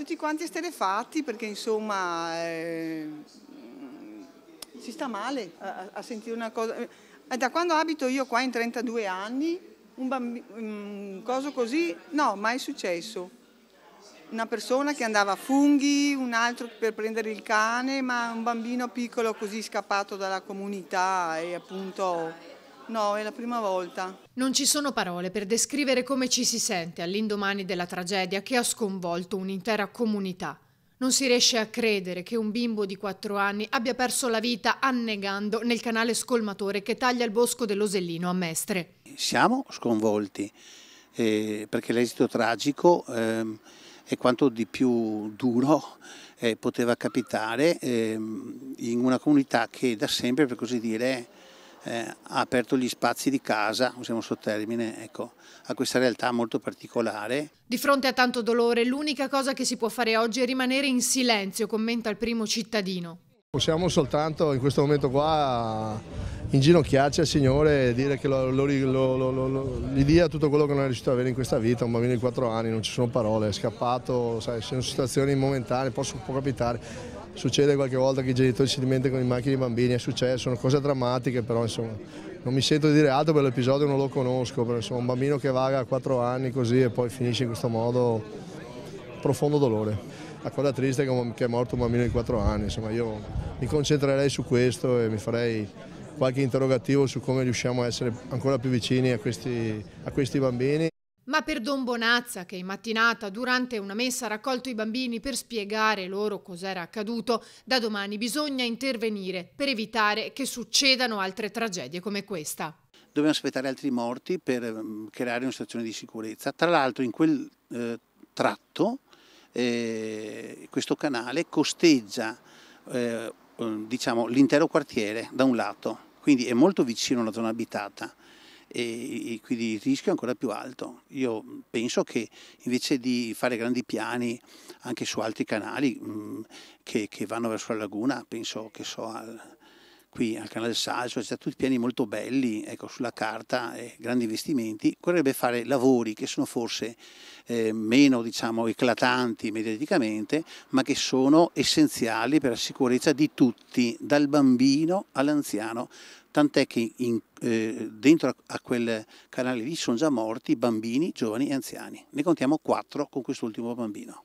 tutti quanti esterefatti perché insomma eh, si sta male a, a, sentire una cosa. Eh, da quando abito io qua in 32 anni, un, bambino, un mm, coso così, no, mai successo. Una persona che andava a funghi, un altro per prendere il cane, ma un bambino piccolo così scappato dalla comunità e appunto No, è la prima volta. Non ci sono parole per descrivere come ci si sente all'indomani della tragedia che ha sconvolto un'intera comunità. Non si riesce a credere che un bimbo di 4 anni abbia perso la vita annegando nel canale scolmatore che taglia il bosco dell'Osellino a Mestre. Siamo sconvolti eh, perché l'esito tragico eh, è quanto di più duro eh, poteva capitare ehm, in una comunità che da sempre, per così dire, eh, ha aperto gli spazi di casa, usiamo questo termine, ecco, a questa realtà molto particolare. Di fronte a tanto dolore, l'unica cosa che si può fare oggi è rimanere in silenzio, commenta il primo cittadino. Possiamo soltanto in questo momento qua inginocchiarci al Signore e dire che lo, lo, lo, gli dia tutto quello che non è riuscito ad avere in questa vita, un bambino di 4 anni, non ci sono parole, è scappato, sai, sono situazioni momentanee, può capitare, Succede qualche volta che i genitori si dimenticano in macchina i bambini, è successo, sono cose drammatiche, però insomma non mi sento di dire altro perché l'episodio non lo conosco, però insomma un bambino che vaga a 4 anni così e poi finisce in questo modo, profondo dolore. La cosa triste è che è morto un bambino di 4 anni, insomma io mi concentrerei su questo e mi farei qualche interrogativo su come riusciamo a essere ancora più vicini a questi, a questi bambini. Ma per Don Bonazza, che in mattinata durante una messa ha raccolto i bambini per spiegare loro cos'era accaduto, da domani bisogna intervenire per evitare che succedano altre tragedie come questa. Dobbiamo aspettare altri morti per mm, creare una situazione di sicurezza. Tra l'altro in quel eh, tratto eh, questo canale costeggia eh, mm, diciamo, l'intero quartiere da un lato, quindi è molto vicino alla zona abitata e, e quindi il rischio è ancora più alto. Io penso che invece di fare grandi piani anche su altri canali mh, che, che, vanno verso la laguna, penso che so al, qui al canale Salso, c'è cioè, tutti piani molto belli, ecco, sulla carta, eh, grandi investimenti, vorrebbe fare lavori che sono forse eh, meno diciamo, eclatanti mediaticamente, ma che sono essenziali per la sicurezza di tutti, dal bambino all'anziano. Tant'è che in, eh, dentro a quel canale lì sono già morti bambini, giovani e anziani. Ne contiamo quattro con quest'ultimo bambino.